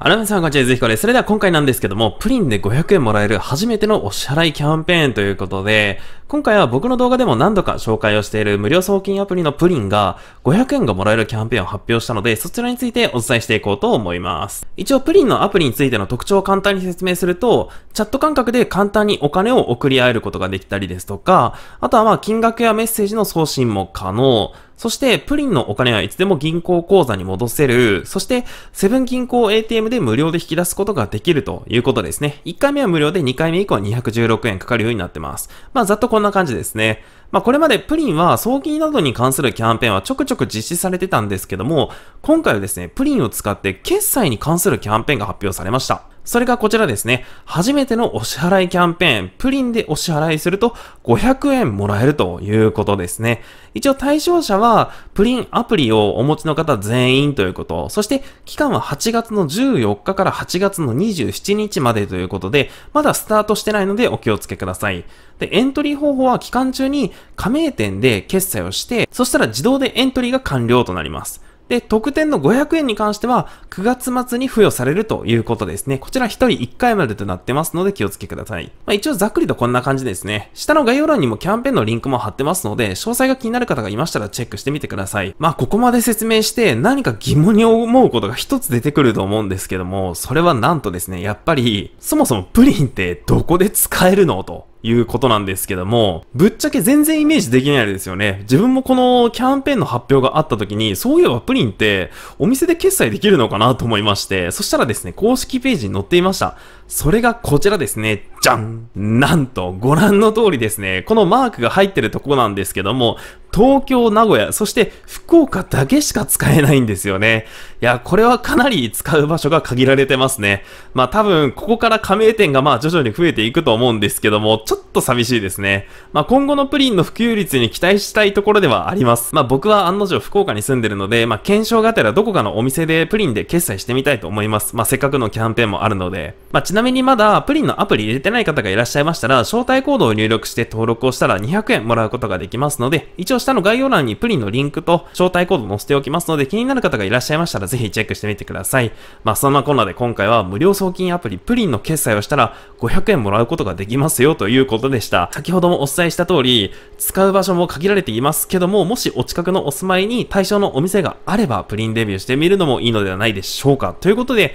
アラウンサこんにちは。ズヒコです。それでは今回なんですけども、プリンで500円もらえる初めてのお支払いキャンペーンということで、今回は僕の動画でも何度か紹介をしている無料送金アプリのプリンが500円がもらえるキャンペーンを発表したので、そちらについてお伝えしていこうと思います。一応プリンのアプリについての特徴を簡単に説明すると、チャット感覚で簡単にお金を送り合えることができたりですとか、あとはまあ金額やメッセージの送信も可能、そして、プリンのお金はいつでも銀行口座に戻せる。そして、セブン銀行 ATM で無料で引き出すことができるということですね。1回目は無料で2回目以降は216円かかるようになってます。まあ、ざっとこんな感じですね。まあ、これまでプリンは送金などに関するキャンペーンはちょくちょく実施されてたんですけども、今回はですね、プリンを使って決済に関するキャンペーンが発表されました。それがこちらですね。初めてのお支払いキャンペーン、プリンでお支払いすると500円もらえるということですね。一応対象者は、プリンアプリをお持ちの方全員ということ、そして期間は8月の14日から8月の27日までということで、まだスタートしてないのでお気をつけください。で、エントリー方法は期間中に加盟店で決済をして、そしたら自動でエントリーが完了となります。で、特典の500円に関しては、9月末に付与されるということですね。こちら1人1回までとなってますので気をつけください。まあ、一応ざっくりとこんな感じですね。下の概要欄にもキャンペーンのリンクも貼ってますので、詳細が気になる方がいましたらチェックしてみてください。まあ、ここまで説明して何か疑問に思うことが一つ出てくると思うんですけども、それはなんとですね、やっぱり、そもそもプリンってどこで使えるのと。いうことなんですけども、ぶっちゃけ全然イメージできないですよね。自分もこのキャンペーンの発表があった時に、そういえばプリンってお店で決済できるのかなと思いまして、そしたらですね、公式ページに載っていました。それがこちらですね。じゃんなんと、ご覧の通りですね。このマークが入ってるとこなんですけども、東京、名古屋、そして福岡だけしか使えないんですよね。いや、これはかなり使う場所が限られてますね。まあ多分、ここから加盟店がまあ徐々に増えていくと思うんですけども、ちょっと寂しいですね。まあ今後のプリンの普及率に期待したいところではあります。まあ僕は案の定福岡に住んでるので、まあ検証がてらどこかのお店でプリンで決済してみたいと思います。まあせっかくのキャンペーンもあるので。まあちなみにまだプリンのアプリ入れてない方がいらっしゃいましたら、招待コードを入力して登録をしたら200円もらうことができますので、一応下の概要欄にプリンのリンクと招待コード載せておきますので、気になる方がいらっしゃいましたらぜひチェックしてみてください。まあそんなこんなで今回は無料送金アプリプリンの決済をしたら500円もらうことができますよということでした。先ほどもお伝えした通り、使う場所も限られていますけども、もしお近くのお住まいに対象のお店があればプリンデビューしてみるのもいいのではないでしょうか。ということで、